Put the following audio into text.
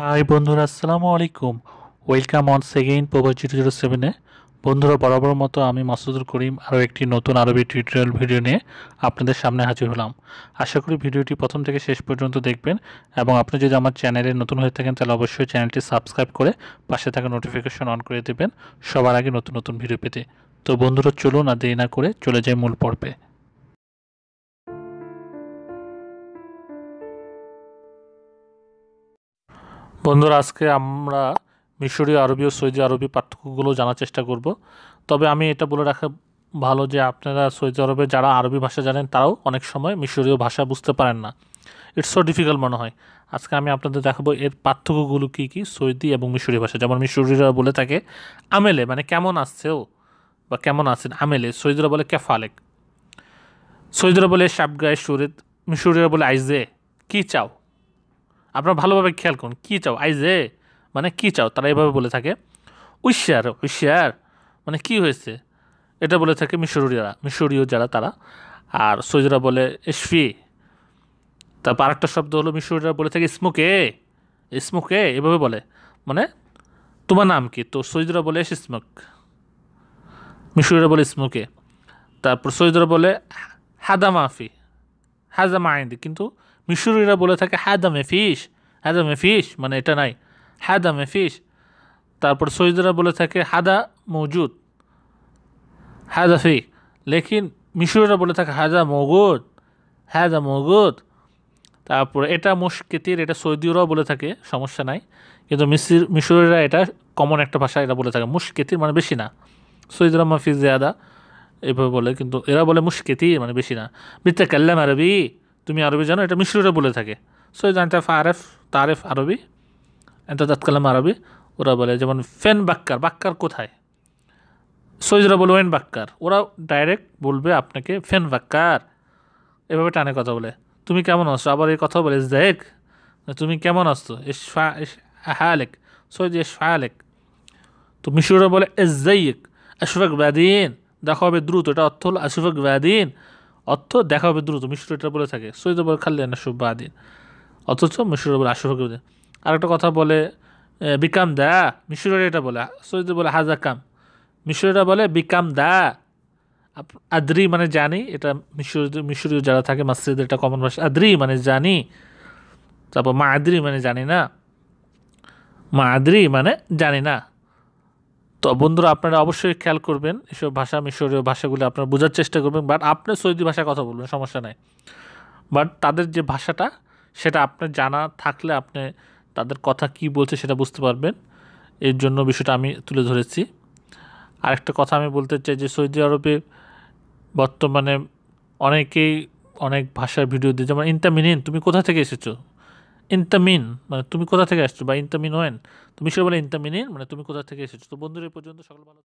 high বন্ধুরা আসসালামু আলাইকুম welcome on second Prabhas zero zero সেভেনে বন্ধুরা বরাবর মতো আমি মাসুদুল করিম আরও একটি নতুন আরবি টিউটোরিয়াল ভিডিও নিয়ে আপনাদের সামনে হাজির হলাম আশা করি ভিডিওটি প্রথম থেকে শেষ পর্যন্ত দেখবেন এবং আপনি যদি আমার চ্যানেলে নতুন হয়ে থাকেন তাহলে অবশ্যই চ্যানেলটি সাবস্ক্রাইব করে পাশে থাকা নোটিফিকেশন অন করে দেবেন সবার আগে নতুন নতুন ভিডিও পেতে তো বন্ধুরা চলুন আর দেরি না করে চলে যাই মূল পর্বে বন্ধুরা আজকে আমরা মিশরীয় আরবি ও সৌদি আরবি পার্থক্যগুলো জানার চেষ্টা করব তবে আমি এটা বলে রাখা ভালো যে আপনারা সৌদি আরবে যারা আরবি ভাষা জানেন তারাও অনেক সময় মিশরীয় ভাষা বুঝতে পারেন না ইটস সো ডিফিকাল্ট মনে হয় আজকে আমি আপনাদের দেখাবো এর পার্থক্যগুলো কী কী সৌদি এবং মিশরীয় ভাষা যেমন মিশরীয়রা বলে থাকে আমেলে মানে কেমন আসছে ও বা কেমন আছেন আমেলে সৌদিরা বলে ক্যাফালেক সৌদিরা বলে সাবগায় সুরেদ মিশরীয়রা বলে আইজে কী চাও আপনারা ভালোভাবে খেয়াল করুন কী চাও আইজে মানে কী চাও তারা এভাবে বলে থাকে ঐশ্যার ঐশ্যার মানে কি হয়েছে এটা বলে থাকে মিশরীয়রা মিশরীয় যারা তারা আর সৌদিরা বলে এসফি তারপর আরেকটা শব্দ হলো মিশরীয়রা বলে থাকে স্মোকে স্মোকে এভাবে বলে মানে তোমার নাম কি তো সৌদিরা বলে এস স্মোক মিশরীয়রা বলে স্মোকে তারপর সৌদিরা বলে হাদা মাফি হাজা মাইন্দি কিন্তু মিশরীরা বলে থাকে হাদামে ফিস হাদামে ফিশ মানে এটা নাই হাদামে ফিশ তারপর সৈদরা বলে থাকে হাদা মজুদ হাদা ফি লেকিন মিশরীরা বলে থাকে হাজা মগুদ হাজা মগুদ তারপর এটা মুশকিতির এটা সৌদিরাও বলে থাকে সমস্যা নাই কিন্তু মিসির মিশরীরা এটা কমন একটা ভাষা এটা বলে থাকে মুশকিতির মানে বেশি না সৌদিরা মাফিজ জাদা এভাবে বলে কিন্তু এরা বলে মুশকিতির মানে বেশি না বিত্তা কাল্লাম আরবি তুমি আরবি জানো এটা মিশ্ররা বলে থাকে সো জানতে আরেফ তারেফ আরবি এত তৎকালাম আরবি ওরা বলে যেমন ফেন বাক্কার বাক্কার কোথায় সৈজরা বলে ওয়েন বাক্কার ওরা ডাইরেক্ট বলবে আপনাকে ফেন বাক্কার এভাবে টানে কথা বলে তুমি কেমন আসছো আবার এই কথা বলে দেখ তুমি কেমন আসছো এস হালেক সৈজ এস ফালেক তো মিশুরা বলে এস জাইক আশুফাক ব্যাদিন দেখো হবে দ্রুত এটা অর্থ হলো আশুফাক ব্যাদিন অর্থ দেখা হবে দ্রুত মিশর এটা বলে থাকে সৈয়দ বলে খাললে না শুভ আদিন অথচ মিশর বলে আশুভাকে বলে আর একটা কথা বলে বিকাম দা মিশর এটা বলে সৈয়দ বলে হাজা কাম এটা বলে বিকাম দা আদ্রি মানে জানি এটা মিশর মিশরীয় যারা থাকে মাসিদের এটা কমন ভাষা আদ্রি মানে জানি তারপর মা আদ্রি মানে জানি না মা আদ্রি মানে জানি না তো বন্ধুরা আপনারা অবশ্যই খেয়াল করবেন এসব ভাষা মিশরীয় ভাষাগুলো আপনারা বোঝার চেষ্টা করবেন বাট আপনি সৌদি ভাষায় কথা বলবেন সমস্যা নাই বাট তাদের যে ভাষাটা সেটা আপনার জানা থাকলে আপনি তাদের কথা কি বলছে সেটা বুঝতে পারবেন এর জন্য বিষয়টা আমি তুলে ধরেছি আরেকটা কথা আমি বলতে চাই যে সৌদি আরবে বর্তমানে অনেকেই অনেক ভাষার ভিডিও দিয়ে যেমন ইন্টামিনিন তুমি কোথা থেকে এসেছো ইন্তামিন মানে তুমি কোথা থেকে আসছো বা ইন্তামিন ওয়েন তুমি সবাই বলে ইন্তামিনিন মানে তুমি কোথা থেকে এসেছো তো বন্ধুরা পর্যন্ত সকল ভালো